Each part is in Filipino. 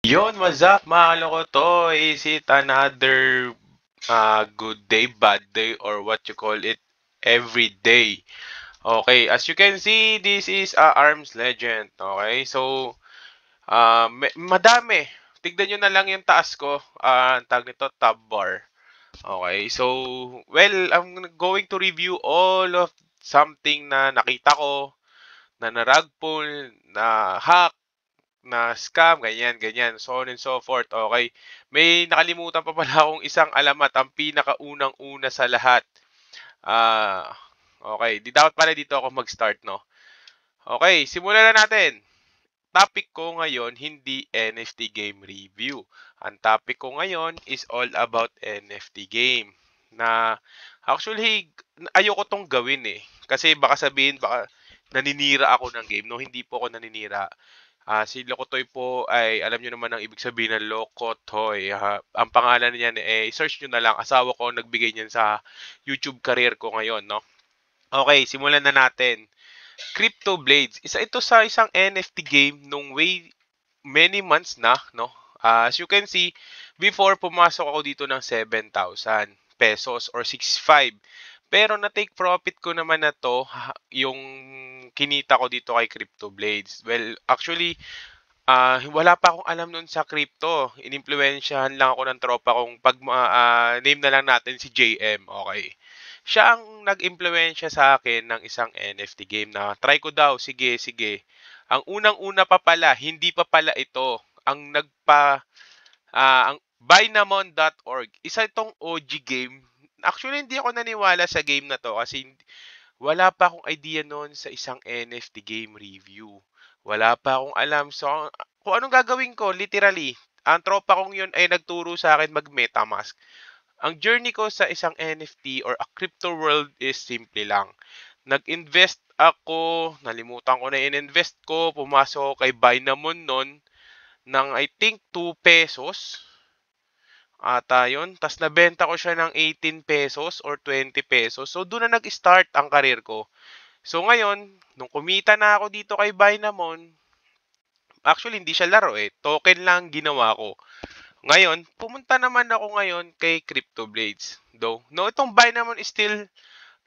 Yon, what's up mga to? Is it another uh, good day, bad day, or what you call it, every day? Okay, as you can see, this is uh, Arms Legend. Okay, so, uh, madami. Tignan nyo na lang yung taas ko. Ah, ang uh, tag nito, tab bar. Okay, so, well, I'm going to review all of something na nakita ko, na naragpul, na hack, na scam, ganyan, ganyan, so on and so forth. Okay. May nakalimutan pa pala akong isang alamat, ang pinakaunang-una sa lahat. Ah, uh, okay. Di dapat pala dito ako mag-start, no? Okay, simulan na natin. Topic ko ngayon, hindi NFT game review. Ang topic ko ngayon is all about NFT game. Na actually, ayoko tong gawin eh. Kasi baka sabihin, baka naninira ako ng game. No, hindi po ako naninira. Ah, si Lokotoy po ay alam niyo naman ang ibig sabihin ng Lokotoy. Ha? Ah, ang pangalan niyan eh search niyo na lang. Asawa ko nagbigay niyan sa YouTube career ko ngayon, no? Okay, simulan na natin. Crypto Blades. Isa ito sa isang NFT game nung way many months na, no? Uh, as you can see, before pumasok ako dito ng 7,000 pesos or 6.5. Pero na-take profit ko naman na to, yung kinita ko dito kay Crypto Blades. Well, actually, uh, wala pa akong alam noon sa crypto. Inimpluwensyahan lang ako ng tropa kong pag uh, name na lang natin si JM, okay? Siya ang nag-impluwensya sa akin ng isang NFT game na try ko daw, sige, sige. Ang unang-una pa pala, hindi pa pala ito. Ang nagpa, uh, ang Binamon.org, isa itong OG game Actually, hindi ako naniwala sa game na to kasi wala pa akong idea noon sa isang NFT game review. Wala pa akong alam. So, kung anong gagawin ko, literally, ang tropa kong yun ay nagturo sa akin mag-metamask. Ang journey ko sa isang NFT or a crypto world is simple lang. Nag-invest ako, nalimutan ko na in-invest ko, pumasok kay Binamon noon ng I think 2 pesos ata yun. Tapos nabenta ko siya ng 18 pesos or 20 pesos. So doon na nag-start ang karir ko. So ngayon, nung kumita na ako dito kay Binamon, actually hindi siya laro eh. Token lang ginawa ko. Ngayon, pumunta naman ako ngayon kay CryptoBlades. Though, no, itong buy is still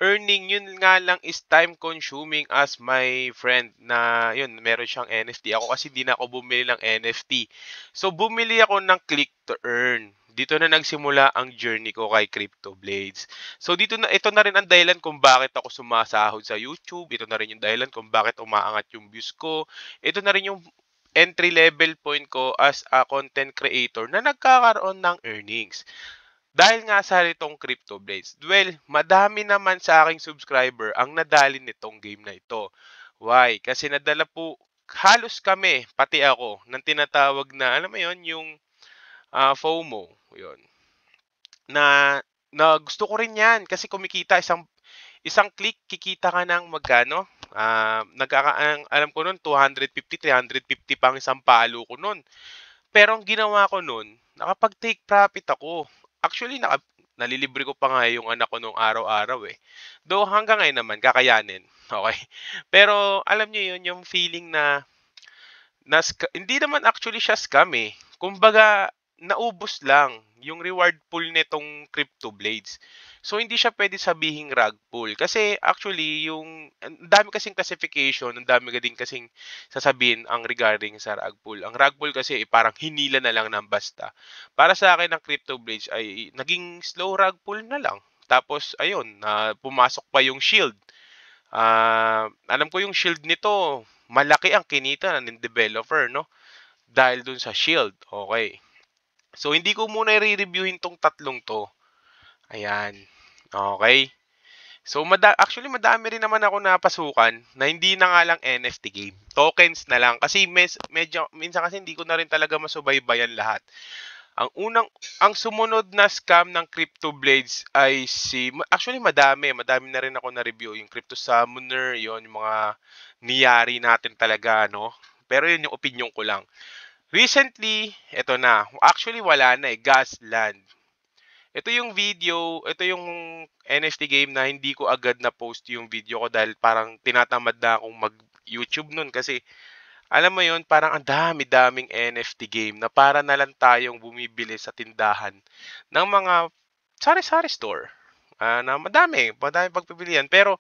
earning, yun nga lang is time consuming as my friend na yun, meron siyang NFT. Ako kasi hindi na ako bumili ng NFT. So, bumili ako ng click to earn. Dito na nagsimula ang journey ko kay Crypto Blades. So dito na ito na rin ang dahilan kung bakit ako sumasahod sa YouTube. Ito na rin yung dahilan kung bakit umaangat yung views ko. Ito na rin yung entry level point ko as a content creator na nagkakaroon ng earnings. Dahil nga sa itong Crypto Blades, well, madami naman sa aking subscriber ang nadali nitong game na ito. Why? Kasi nadala po halos kami, pati ako, ng tinatawag na, alam mo yon yung uh, FOMO, 'Yun. Na na gusto ko rin 'yan kasi kumikita isang isang click kikita ka ng magkano? Uh, ah, nagkaka alam ko noon 250 350 pang isang palo ko noon. Pero ang ginawa ko noon, nakapag-take profit ako. Actually, naka, nalilibre ko pa nga yung anak ko nung araw-araw eh. do hanggang ngayon naman, kakayanin. Okay? Pero alam niyo yun, yung feeling na, na hindi naman actually siya scam eh. Kumbaga, naubos lang yung reward pool nitong Crypto Blades. So hindi siya pwede sabihing rag pool kasi actually yung ang dami kasing classification, ang dami ka din kasing sasabihin ang regarding sa rag pool. Ang rag pool kasi eh, parang hinila na lang ng basta. Para sa akin ang Crypto Blades ay naging slow rag pool na lang. Tapos ayun, na uh, pumasok pa yung shield. Uh, alam ko yung shield nito, malaki ang kinita ng developer, no? Dahil dun sa shield. Okay. So, hindi ko muna i-reviewin tong tatlong to. Ayan. Okay. So, mada- actually, madami rin naman ako napasukan na hindi na nga lang NFT game. Tokens na lang. Kasi mes- medyo, minsan kasi hindi ko na rin talaga masubaybayan lahat. Ang unang, ang sumunod na scam ng Crypto Blades ay si, actually madami, madami na rin ako na-review. Yung Crypto Summoner, yon yung mga niyari natin talaga, no? Pero yun yung opinion ko lang. Recently, ito na. Actually, wala na eh. Gasland. Ito yung video, ito yung NFT game na hindi ko agad na post yung video ko dahil parang tinatamad na akong mag-YouTube nun kasi alam mo yon parang ang dami-daming NFT game na para na lang tayong bumibili sa tindahan ng mga sari-sari store. Uh, na madami, madami pagpibilian Pero,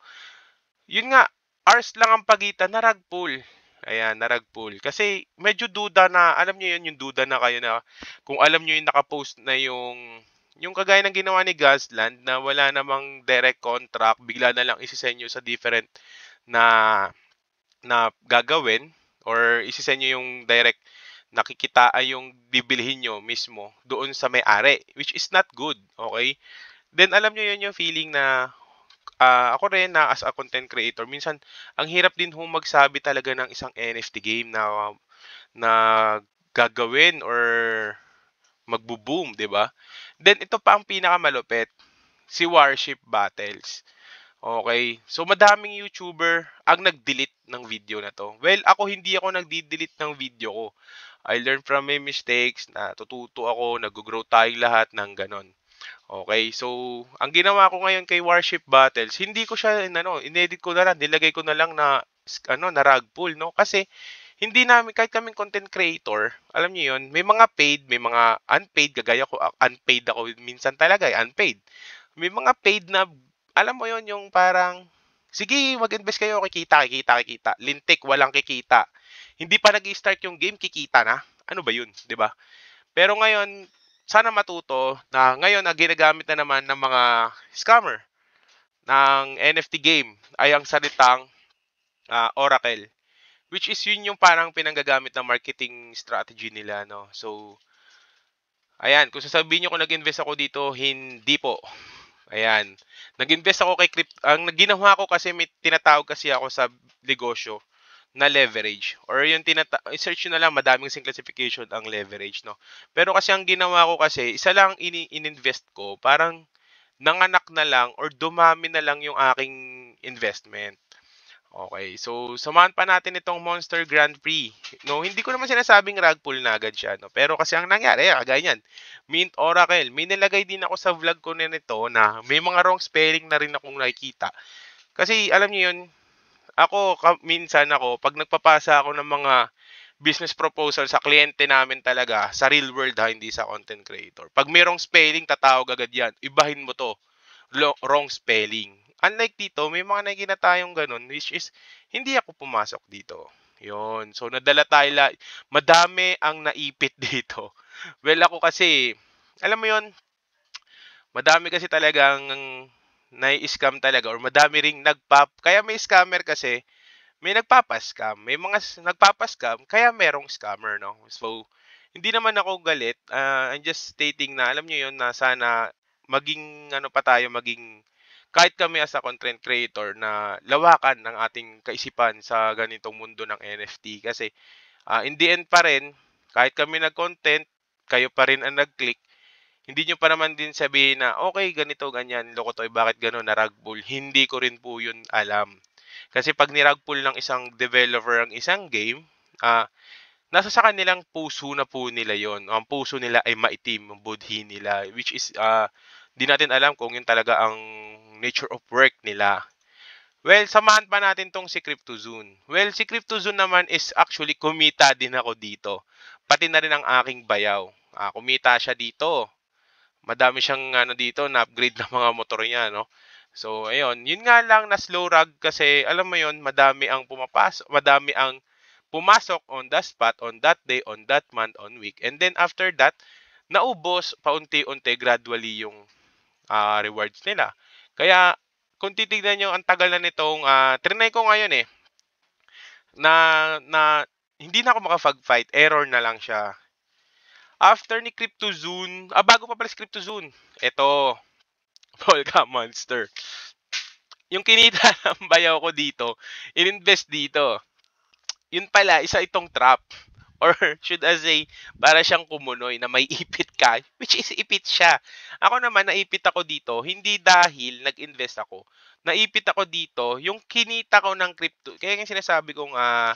yun nga, ours lang ang pagitan na rug pull Ayan, naragpool. Kasi medyo duda na, alam niyo yun, yung duda na kayo na kung alam niyo yung nakapost na yung yung kagaya ng ginawa ni Gasland na wala namang direct contract, bigla na lang isisend nyo sa different na na gagawin or isisend nyo yung direct nakikita ay yung bibilhin nyo mismo doon sa may-ari, which is not good, okay? Then alam nyo yun yung feeling na uh, ako rin na as a content creator, minsan ang hirap din hong magsabi talaga ng isang NFT game na na gagawin or magbo-boom, 'di ba? Then ito pa ang pinakamalupit, si Warship Battles. Okay. So madaming YouTuber ang nag-delete ng video na to. Well, ako hindi ako nagdi-delete ng video ko. I learn from my mistakes, natututo ako, nag-grow tayong lahat ng ganon. Okay, so ang ginawa ko ngayon kay Warship Battles, hindi ko siya ano, inedit ko na lang, nilagay ko na lang na ano, na rag pull, no? Kasi hindi namin kahit kaming content creator, alam niyo 'yon, may mga paid, may mga unpaid gagaya ko, ah, unpaid ako minsan talaga, eh, unpaid. May mga paid na alam mo 'yon yung parang sige, mag-invest kayo, kikita, kikita, kikita. Lintik, walang kikita. Hindi pa nag-start yung game, kikita na. Ano ba 'yun, 'di ba? Pero ngayon, sana matuto na ngayon ang ah, ginagamit na naman ng mga scammer ng NFT game ay ang salitang uh, Oracle which is yun yung parang pinanggagamit ng marketing strategy nila no. So ayan, kung sasabihin niyo kung nag-invest ako dito, hindi po. Ayan. Nag-invest ako kay crypto. Ang ginawa ko kasi may tinatawag kasi ako sa negosyo na leverage or yung tinata search nyo na lang madaming sing classification ang leverage no pero kasi ang ginawa ko kasi isa lang in- ininvest ko parang nanganak na lang or dumami na lang yung aking investment Okay, so samahan pa natin itong Monster Grand Prix. No, hindi ko naman sinasabing rug pull na agad siya, no. Pero kasi ang nangyari, ah, kagaya Mint Oracle, may nilagay din ako sa vlog ko na nito na may mga wrong spelling na rin akong nakikita. Kasi alam niyo 'yun, ako, minsan ako, pag nagpapasa ako ng mga business proposal sa kliyente namin talaga, sa real world ha, hindi sa content creator. Pag mayroong spelling, tatawag agad yan. Ibahin mo to. Wrong spelling. Unlike dito, may mga nagina tayong ganun, which is, hindi ako pumasok dito. Yun. So, nadala tayo la Madami ang naipit dito. Well, ako kasi, alam mo yon madami kasi talagang nai-scam talaga or madami ring nagpap. Kaya may scammer kasi, may nagpapascam. May mga nagpapascam, kaya merong scammer, no? So, hindi naman ako galit. Uh, I'm just stating na, alam niyo yon na sana maging, ano pa tayo, maging, kahit kami as a content creator na lawakan ng ating kaisipan sa ganitong mundo ng NFT. Kasi, uh, in the end pa rin, kahit kami nag-content, kayo pa rin ang nag-click, hindi nyo pa naman din sabihin na, okay, ganito, ganyan, Lokotoy, eh, bakit gano'n, naragpull? Hindi ko rin po yun alam. Kasi pag niragpull ng isang developer ang isang game, ah, nasa sa kanilang puso na po nila yon. Ang puso nila ay maitim, ang budhi nila, which is, uh, di natin alam kung yun talaga ang nature of work nila. Well, samahan pa natin tong si CryptoZone. Well, si CryptoZone naman is actually kumita din ako dito. Pati na rin ang aking bayaw. Uh, kumita siya dito madami siyang ano dito na upgrade ng mga motor niya no. So ayun, yun nga lang na slow rag kasi alam mo yun, madami ang pumapasok, madami ang pumasok on the spot on that day, on that month, on week. And then after that, naubos paunti-unti gradually yung uh, rewards nila. Kaya kung titignan niyo ang tagal na nitong uh, trinay ko ngayon eh na na hindi na ako makafag fight, error na lang siya. After ni Cryptozoon, ah, bago pa pala si Cryptozoon, ito, Volga Monster. Yung kinita ng bayaw ko dito, ininvest dito. Yun pala, isa itong trap. Or should I say, para siyang kumunoy na may ipit ka, which is ipit siya. Ako naman, naipit ako dito, hindi dahil nag-invest ako. Naipit ako dito, yung kinita ko ng crypto. Kaya yung sinasabi kong, ah, uh,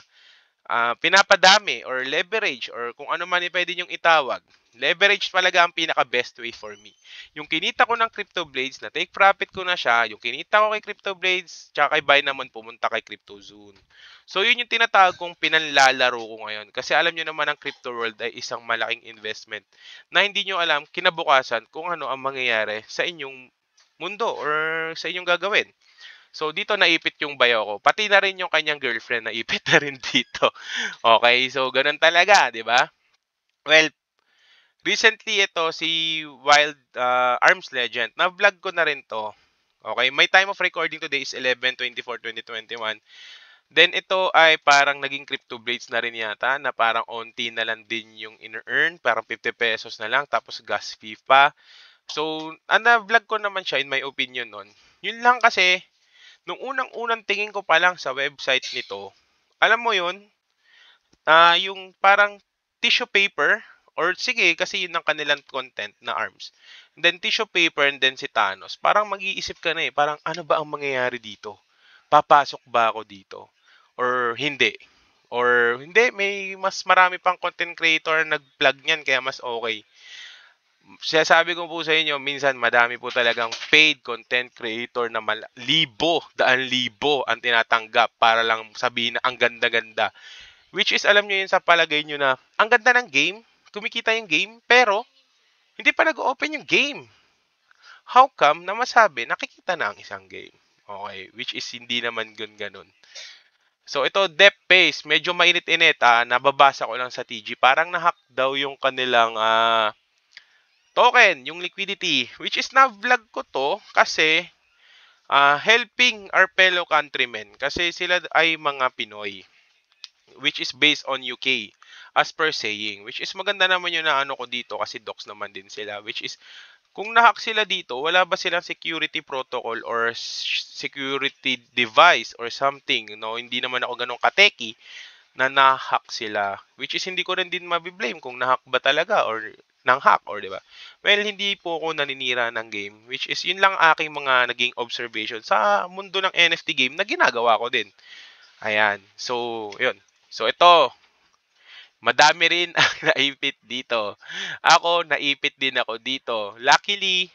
uh, pinapadami or leverage or kung ano man pwede niyong itawag, leverage talaga ang pinaka-best way for me. Yung kinita ko ng CryptoBlades, na take profit ko na siya, yung kinita ko kay CryptoBlades, tsaka kay Buy naman pumunta kay CryptoZone. So yun yung tinatawag kong pinanlalaro ko ngayon. Kasi alam nyo naman ang crypto world ay isang malaking investment na hindi nyo alam kinabukasan kung ano ang mangyayari sa inyong mundo or sa inyong gagawin. So, dito naipit yung bayo ko. Pati na rin yung kanyang girlfriend, naipit na rin dito. Okay, so ganun talaga, di ba? Well, recently ito, si Wild uh, Arms Legend, na-vlog ko na rin to. Okay, my time of recording today is 11-24-2021. Then ito ay parang naging crypto blades na rin yata na parang onti na lang din yung in-earn, parang 50 pesos na lang tapos gas fee pa. So, ana ah, vlog ko naman siya in my opinion noon. Yun lang kasi nung unang-unang tingin ko pa lang sa website nito, alam mo yun, uh, yung parang tissue paper, or sige, kasi yun ang kanilang content na ARMS. And then tissue paper and then si Thanos. Parang mag-iisip ka na eh, parang ano ba ang mangyayari dito? Papasok ba ako dito? Or hindi? Or hindi, may mas marami pang content creator na nag-vlog niyan kaya mas okay sinasabi ko po sa inyo, minsan madami po talagang paid content creator na mal- libo, daan libo ang tinatanggap para lang sabihin na ang ganda-ganda. Which is, alam nyo yun sa palagay nyo na, ang ganda ng game, kumikita yung game, pero hindi pa nag-open yung game. How come na masabi, nakikita na ang isang game? Okay, which is hindi naman gun ganun. So ito depth pace, medyo mainit-init ah, nababasa ko lang sa TG. Parang nahak daw yung kanilang ah, token, yung liquidity, which is na-vlog ko to kasi uh, helping our fellow countrymen kasi sila ay mga Pinoy which is based on UK as per saying which is maganda naman yun na ano ko dito kasi docs naman din sila which is kung nahak sila dito wala ba silang security protocol or security device or something no hindi naman ako ganong kateki na nahak sila which is hindi ko rin din mabiblame kung nahak ba talaga or ng hack or di ba? Well, hindi po ako naninira ng game which is yun lang aking mga naging observation sa mundo ng NFT game na ginagawa ko din. Ayan. So, yun. So, ito. Madami rin ang naipit dito. Ako, naipit din ako dito. Luckily,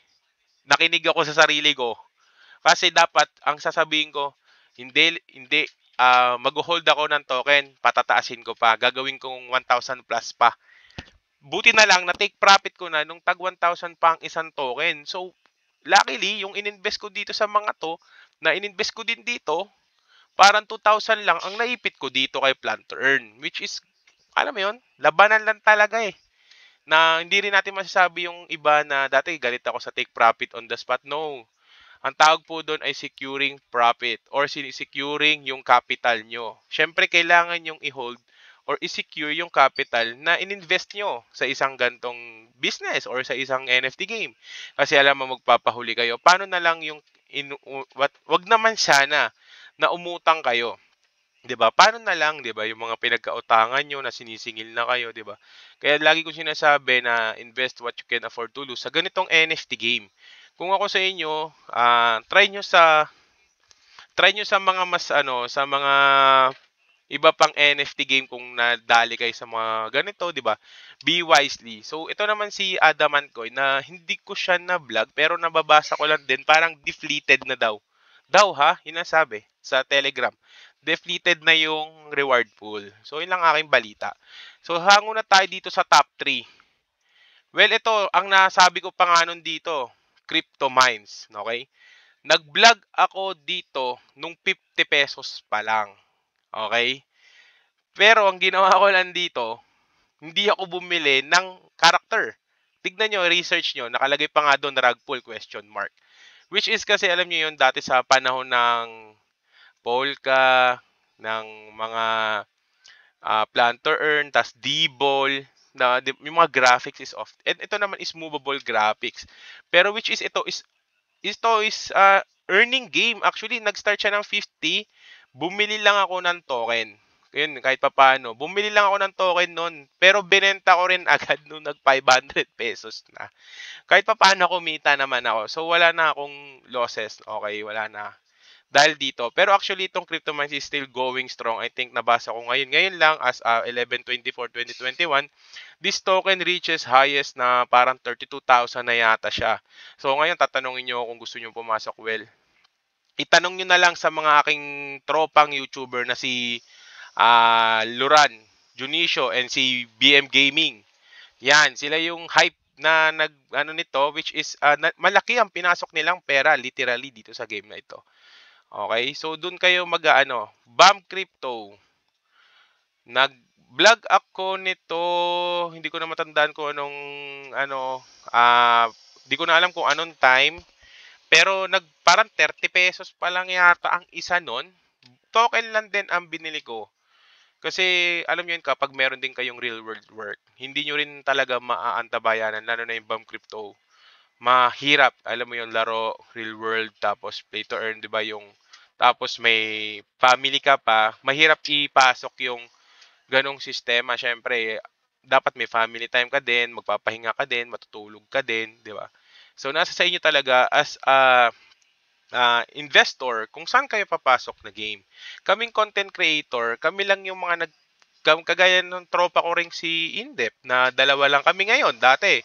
nakinig ako sa sarili ko. Kasi dapat, ang sasabihin ko, hindi, hindi, uh, mag-hold ako ng token, patataasin ko pa. Gagawin kong 1,000 plus pa buti na lang na take profit ko na nung tag 1,000 pa ang isang token. So, luckily, yung ininvest ko dito sa mga to, na ininvest ko din dito, parang 2,000 lang ang naipit ko dito kay Plan Earn. Which is, alam mo yun, labanan lang talaga eh. Na hindi rin natin masasabi yung iba na dati galit ako sa take profit on the spot. No. Ang tawag po doon ay securing profit or securing yung capital nyo. Siyempre, kailangan yung i-hold or i-secure yung capital na ininvest nyo sa isang gantong business or sa isang NFT game. Kasi alam mo, magpapahuli kayo. Paano na lang yung, in, what, wag naman sana na umutang kayo. 'di ba? Paano na lang, 'di ba, yung mga pinagkautangan niyo na sinisingil na kayo, 'di ba? Kaya lagi ko sinasabi na invest what you can afford to lose sa ganitong NFT game. Kung ako sa inyo, uh, try niyo sa try niyo sa mga mas ano, sa mga iba pang NFT game kung nadali kayo sa mga ganito, 'di ba? Be wisely. So ito naman si Adamant Coin na hindi ko siya na vlog pero nababasa ko lang din parang deflated na daw. Daw ha, yun sa Telegram. Deflated na yung reward pool. So yun lang aking balita. So hango na tayo dito sa top 3. Well, ito ang nasabi ko pa nga nun dito, crypto mines, okay? Nag-vlog ako dito nung 50 pesos pa lang. Okay? Pero ang ginawa ko lang dito, hindi ako bumili ng character. Tignan nyo, research nyo, nakalagay pa nga doon rug pull question mark. Which is kasi alam nyo yun dati sa panahon ng Polka, ng mga uh, planter earn, tas D-ball, na yung mga graphics is off. And ito naman is movable graphics. Pero which is ito is ito is uh, earning game. Actually, nag-start siya ng 50 bumili lang ako ng token. Yun, kahit papaano. Bumili lang ako ng token noon. Pero binenta ko rin agad noon nag 500 pesos na. Kahit papaano kumita naman ako. So, wala na akong losses. Okay, wala na. Dahil dito. Pero actually, itong crypto mines is still going strong. I think nabasa ko ngayon. Ngayon lang, as uh, ah, 11-24-2021, this token reaches highest na parang 32,000 na yata siya. So, ngayon, tatanungin nyo kung gusto nyo pumasok. Well, itanong nyo na lang sa mga aking tropang YouTuber na si uh, ah, Luran, Junicio, and si BM Gaming. Yan, sila yung hype na nag ano nito which is uh, na, malaki ang pinasok nilang pera literally dito sa game na ito. Okay? So doon kayo mag-ano, BAM Crypto. Nag vlog ako nito, hindi ko na matandaan kung anong ano, ah uh, hindi ko na alam kung anong time pero nag parang 30 pesos pa lang yata ang isa noon. Token lang din ang binili ko. Kasi alam niyo yun kapag meron din kayong real world work, hindi niyo rin talaga maaantabayanan lalo na yung BAM crypto. Mahirap, alam mo yung laro real world tapos play to earn, 'di ba, yung tapos may family ka pa, mahirap ipasok yung ganong sistema. Syempre, dapat may family time ka din, magpapahinga ka din, matutulog ka din, 'di ba? So nasa sa inyo talaga as a uh, investor kung saan kayo papasok na game. Kaming content creator, kami lang yung mga nag kagaya ng tropa ko ring si Indep na dalawa lang kami ngayon dati.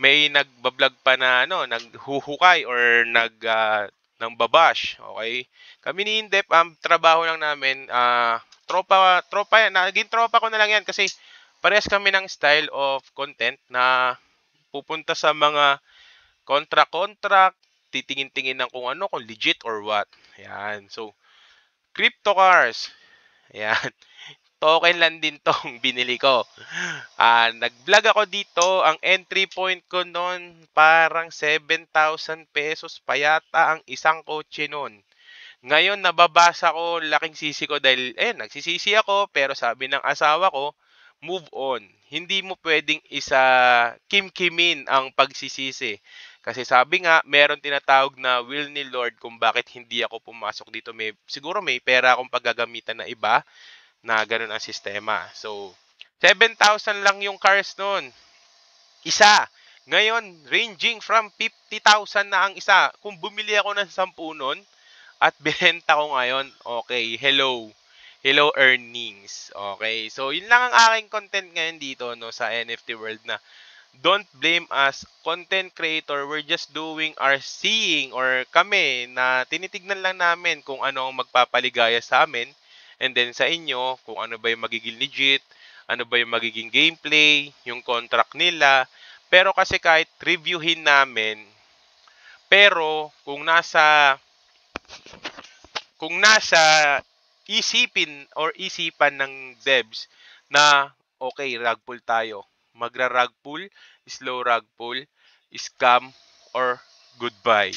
May nagbablog pa na ano, naghuhukay or nag uh, ah, ng babash, okay? Kami ni Indep ang trabaho lang namin uh, tropa tropa yan, naging tropa ko na lang yan kasi parehas kami ng style of content na pupunta sa mga contract-contract, titingin-tingin ng kung ano, kung legit or what. Yan. So, crypto cars. Yan. Token lang din tong binili ko. Uh, ah, nag ako dito. Ang entry point ko noon, parang 7,000 pesos pa yata ang isang kotse noon. Ngayon, nababasa ko, laking sisi ko dahil, eh, nagsisisi ako, pero sabi ng asawa ko, move on. Hindi mo pwedeng isa kimkimin ang pagsisisi. Kasi sabi nga, meron tinatawag na will ni Lord kung bakit hindi ako pumasok dito. May, siguro may pera akong paggagamitan na iba na ganun ang sistema. So, 7,000 lang yung cars noon. Isa. Ngayon, ranging from 50,000 na ang isa. Kung bumili ako ng 10 noon at binenta ko ngayon, okay, hello. Hello earnings. Okay. So, yun lang ang aking content ngayon dito no sa NFT world na don't blame us content creator we're just doing our seeing or kami na tinitignan lang namin kung ano ang magpapaligaya sa amin and then sa inyo kung ano ba yung magiging legit ano ba yung magiging gameplay yung contract nila pero kasi kahit reviewin namin pero kung nasa kung nasa isipin or isipan ng devs na okay, ragpull tayo magra-rug pull, slow rug pull, scam, or goodbye.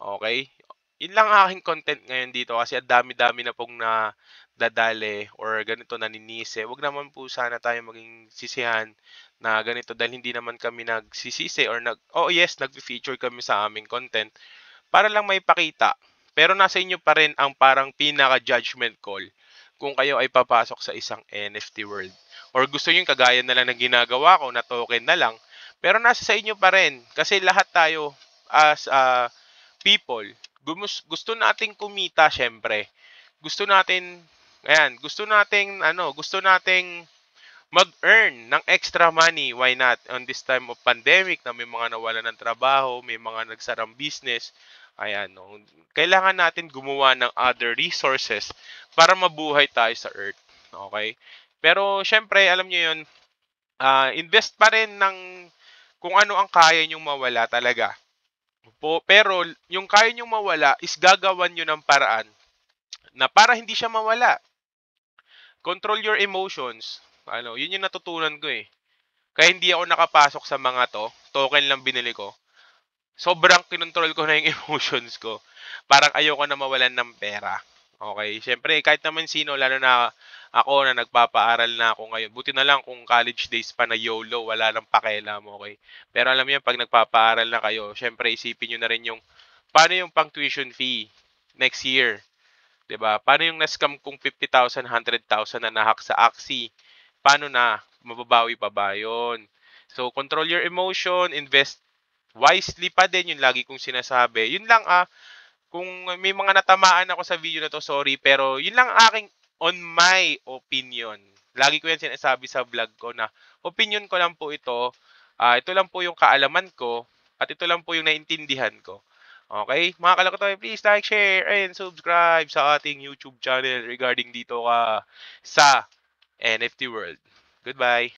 Okay? Yun lang aking content ngayon dito kasi dami-dami na pong na dadale or ganito naninise. Huwag naman po sana tayo maging sisihan na ganito dahil hindi naman kami nagsisisi or nag oh yes, nagfi-feature kami sa aming content para lang may pakita. Pero nasa inyo pa rin ang parang pinaka-judgment call kung kayo ay papasok sa isang NFT world or gusto nyo yung kagaya na lang na ginagawa ko na token na lang, pero nasa sa inyo pa rin kasi lahat tayo as uh, people, gusto nating kumita syempre. Gusto natin ayan, gusto nating ano, gusto nating mag-earn ng extra money. Why not? On this time of pandemic na may mga nawalan ng trabaho, may mga nagsarang business, ayan, no, kailangan natin gumawa ng other resources para mabuhay tayo sa earth. Okay? Pero syempre, alam niyo 'yun, uh, invest pa rin ng kung ano ang kaya nyong mawala talaga. Po, pero yung kaya nyong mawala is gagawan nyo ng paraan na para hindi siya mawala. Control your emotions. Ano, yun yung natutunan ko eh. Kaya hindi ako nakapasok sa mga to. Token lang binili ko. Sobrang kinontrol ko na yung emotions ko. Parang ayoko na mawalan ng pera. Okay, syempre kahit naman sino, lalo na ako na nagpapaaral na ako ngayon. Buti na lang kung college days pa na YOLO, wala lang pakialam, okay? Pero alam niyo, pag nagpapaaral na kayo, syempre isipin niyo na rin yung paano yung pang tuition fee next year. 'Di ba? Paano yung na kung 50,000, 100,000 na nahak sa aksi? Paano na mababawi pa ba 'yon? So, control your emotion, invest wisely pa din yung lagi kong sinasabi. Yun lang ah, kung may mga natamaan ako sa video na to, sorry. Pero yun lang aking on my opinion. Lagi ko yan sinasabi sa vlog ko na opinion ko lang po ito. Uh, ito lang po yung kaalaman ko at ito lang po yung naintindihan ko. Okay? Mga kalakatoy, please like, share, and subscribe sa ating YouTube channel regarding dito ka sa NFT World. Goodbye!